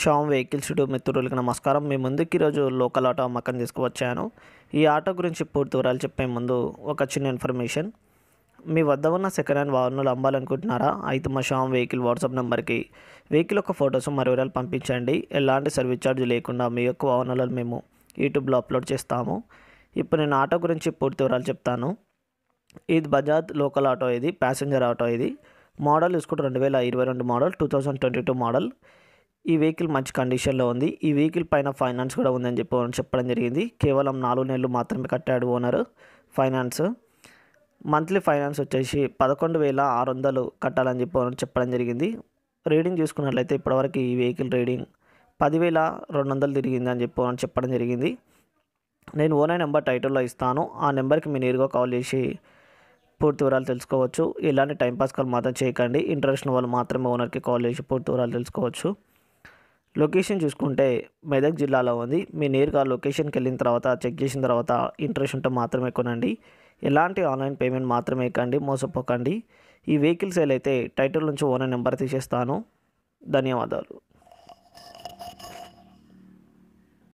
Sam vehicles YouTube మిత్రులకి నమస్కారం మీ ముందుకి ఈరోజు లోకల్ ఆటో అమ్మకం తీసుకువచ్చాను ఈ ఆటో గురించి పూర్తి వివరాలు చెప్పే ముందు ఒక చిన్న ఇన్ఫర్మేషన్ మీ వద్ద ఉన్న సెకండ్ హ్యాండ్ వాహనాలు అమ్మాలనుకుంటున్నారా అయితే మా షామ్ వెహికల్ వాట్సాప్ నెంబర్కి వెహికల్ యొక్క ఫొటోస్ మరో వివరాలు పంపించండి ఎలాంటి సర్వీస్ ఛార్జ్ లేకుండా మీ యొక్క వాహనాలను మేము యూట్యూబ్లో అప్లోడ్ చేస్తాము ఇప్పుడు నేను ఆటో గురించి పూర్తి వివరాలు చెప్తాను ఇది బజాజ్ లోకల్ ఆటో ఇది ప్యాసింజర్ ఆటో ఇది మోడల్ చూసుకుంటే రెండు వేల ఇరవై రెండు model two thousand twenty two model ఈ వెహికల్ మంచి కండిషన్లో ఉంది ఈ వెహికల్ పైన ఫైనాన్స్ కూడా ఉందని చెప్పి చెప్పడం జరిగింది కేవలం నాలుగు నెలలు మాత్రమే కట్టాడు ఓనరు ఫైనాన్స్ మంత్లీ ఫైనాన్స్ వచ్చేసి పదకొండు వేల ఆరు వందలు కట్టాలని చెప్పి చెప్పడం జరిగింది రీడింగ్ చూసుకున్నట్లయితే ఇప్పటివరకు ఈ వెహికల్ రీడింగ్ పదివేల రెండు వందలు తిరిగింది అని చెప్పి చెప్పడం జరిగింది నేను ఓనర్ నెంబర్ టైటిల్లో ఇస్తాను ఆ నెంబర్కి మీరు నేరుగా కాల్ చేసి పూర్తి వివరాలు తెలుసుకోవచ్చు ఇలాంటి టైంపాస్ కాల్ మాత్రం చేయకండి ఇంట్రెస్ట్ వాళ్ళు మాత్రమే ఓనర్కి కాల్ చేసి పూర్తి వివరాలు తెలుసుకోవచ్చు లొకేషన్ చూసుకుంటే మెదక్ జిల్లాలో ఉంది మీ నేరుగా లొకేషన్కి వెళ్ళిన తర్వాత చెక్ చేసిన తర్వాత ఇంట్రెస్ట్ ఉంటే మాత్రమే కొనండి ఎలాంటి ఆన్లైన్ పేమెంట్ మాత్రమే కండి మోసపోకండి ఈ వెహికల్ సేల్ అయితే టైటిల్ నుంచి ఓనర్ నెంబర్ తీసేస్తాను ధన్యవాదాలు